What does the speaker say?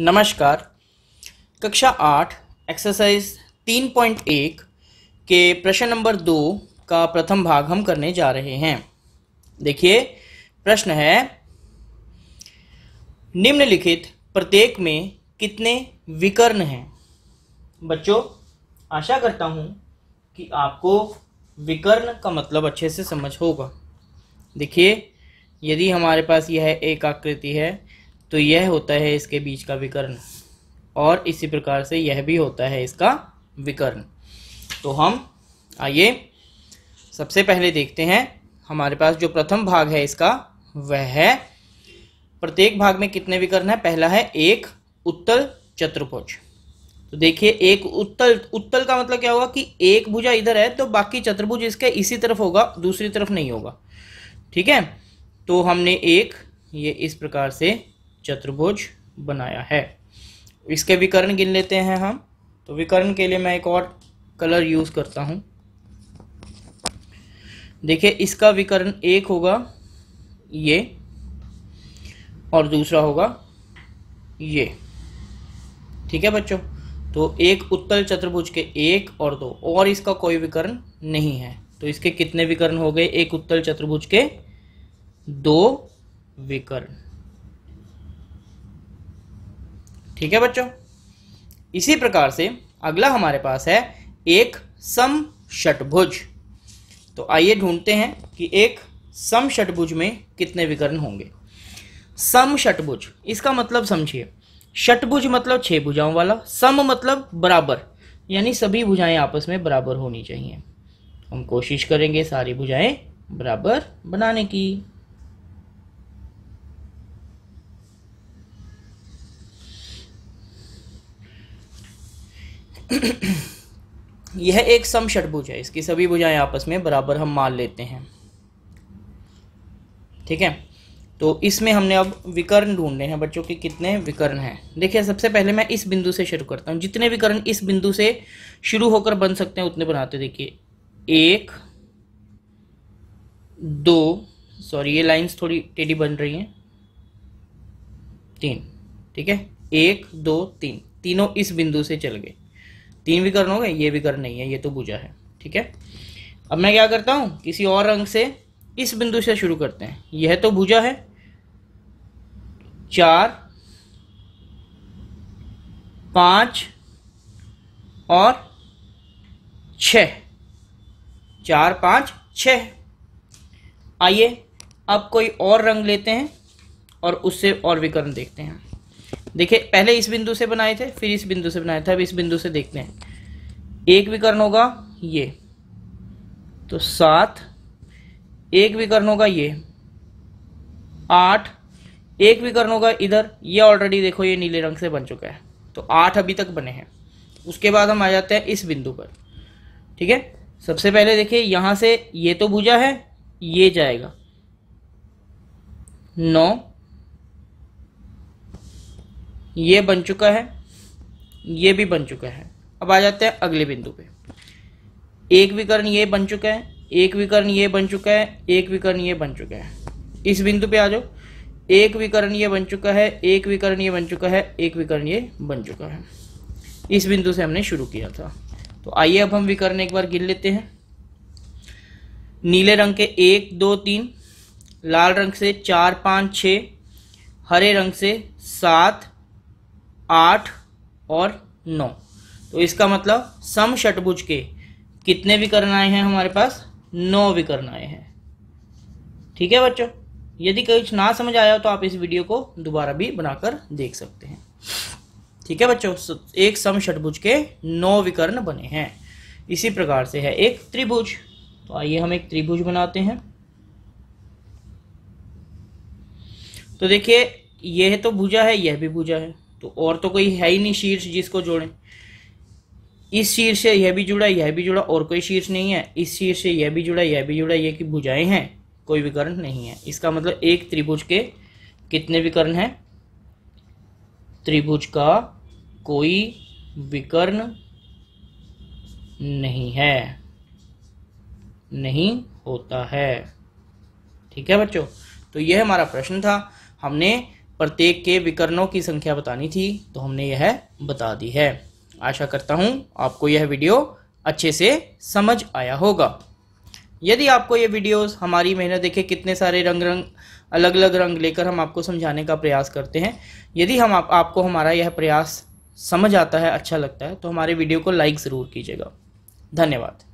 नमस्कार कक्षा आठ एक्सरसाइज तीन पॉइंट एक के प्रश्न नंबर दो का प्रथम भाग हम करने जा रहे हैं देखिए प्रश्न है निम्नलिखित प्रत्येक में कितने विकर्ण हैं बच्चों आशा करता हूँ कि आपको विकर्ण का मतलब अच्छे से समझ होगा देखिए यदि हमारे पास यह एक आकृति है तो यह होता है इसके बीच का विकर्ण और इसी प्रकार से यह भी होता है इसका विकर्ण तो हम आइए सबसे पहले देखते हैं हमारे पास जो प्रथम भाग है इसका वह है प्रत्येक भाग में कितने विकर्ण है पहला है एक उत्तल चतुर्भुज तो देखिए एक उत्तल उत्तल का मतलब क्या होगा कि एक भुजा इधर है तो बाकी चतुर्भुज इसके इसी तरफ होगा दूसरी तरफ नहीं होगा ठीक है तो हमने एक ये इस प्रकार से चतुर्भुज बनाया है इसके विकर्ण गिन लेते हैं हम तो विकर्ण के लिए मैं एक और कलर यूज़ करता हूं देखिए इसका विकर्ण एक होगा ये और दूसरा होगा ये ठीक है बच्चों तो एक उत्तल चतुर्भुज के एक और दो और इसका कोई विकर्ण नहीं है तो इसके कितने विकर्ण हो गए एक उत्तल चतुर्भुज के दो विकर्ण ठीक है बच्चों इसी प्रकार से अगला हमारे पास है एक सम षटभुज तो आइए ढूंढते हैं कि एक सम षटभुज में कितने विकर्ण होंगे सम षटभुज इसका मतलब समझिए षटभुज मतलब छह भुजाओं वाला सम मतलब बराबर यानी सभी भुजाएं आपस में बराबर होनी चाहिए हम कोशिश करेंगे सारी भुजाएं बराबर बनाने की यह एक सम षटभुज है इसकी सभी भुजाएं आपस में बराबर हम मान लेते हैं ठीक है तो इसमें हमने अब विकर्ण ढूंढने हैं बच्चों के कितने विकर्ण हैं देखिए सबसे पहले मैं इस बिंदु से शुरू करता हूं जितने विकर्ण इस बिंदु से शुरू होकर बन सकते हैं उतने बनाते देखिए एक दो सॉरी ये लाइंस थोड़ी टेढ़ी बन रही हैं तीन ठीक है एक दो तीन तीनों इस बिंदु से चल गए तीन भी करना हो गए ये भी कर्ण नहीं है ये तो बुझा है ठीक है अब मैं क्या करता हूँ किसी और अंक से इस बिंदु से शुरू करते हैं यह तो भुजा है चार पाँच और छ चार पाँच छ आइए अब कोई और रंग लेते हैं और उससे और विकर्ण देखते हैं देखिए पहले इस बिंदु से बनाए थे फिर इस बिंदु से बनाए थे अब इस बिंदु से देखते हैं एक विकर्ण होगा ये तो सात एक विकर्ण होगा ये आठ एक विकर्ण होगा इधर ये ऑलरेडी देखो ये नीले रंग से बन चुका है तो आठ अभी तक बने हैं उसके बाद हम आ जाते हैं इस बिंदु पर ठीक है सबसे पहले देखिए यहां से ये तो भुजा है ये जाएगा नौ ये बन चुका है ये भी बन चुका है अब आ जाते हैं अगले बिंदु पे एक विकर्ण ये बन चुका है एक विकर्ण ये बन चुका है एक विकर्ण ये बन चुका है इस बिंदु पे आ जाओ एक विकर्ण ये बन चुका है एक विकर्ण ये बन चुका है एक विकर्ण ये बन चुका है इस बिंदु से हमने शुरू किया था तो आइए अब हम विकर्ण एक बार गिन लेते हैं नीले रंग के एक दो तीन लाल रंग से चार पाँच छ हरे रंग से सात आठ और नौ तो इसका मतलब सम षटभुज के कितने विकर्ण आए हैं हमारे पास नौ विकर्ण आए हैं ठीक है बच्चों यदि कुछ ना समझ आया हो तो आप इस वीडियो को दोबारा भी बनाकर देख सकते हैं ठीक है बच्चों एक सम षटभुज के नौ विकर्ण बने हैं इसी प्रकार से है एक त्रिभुज तो आइए हम एक त्रिभुज बनाते हैं तो देखिए यह तो भुजा है यह भी भुजा है तो और तो कोई है ही नहीं शीर्ष जिसको जोड़ें इस शीर्ष से यह भी जुड़ा यह भी जुड़ा और कोई शीर्ष नहीं है इस शीर्ष से यह भी जुड़ा यह भी जुड़ा ये कि भुजाएं हैं कोई विकर्ण नहीं है इसका मतलब एक त्रिभुज के कितने विकर्ण हैं त्रिभुज का कोई विकर्ण नहीं है नहीं होता है ठीक है बच्चों तो यह हमारा प्रश्न था हमने प्रत्येक के विकर्णों की संख्या बतानी थी तो हमने यह बता दी है आशा करता हूँ आपको यह वीडियो अच्छे से समझ आया होगा यदि आपको ये वीडियोस हमारी मेहनत देखे कितने सारे रंग रंग अलग अलग रंग लेकर हम आपको समझाने का प्रयास करते हैं यदि हम आप, आपको हमारा यह प्रयास समझ आता है अच्छा लगता है तो हमारे वीडियो को लाइक ज़रूर कीजिएगा धन्यवाद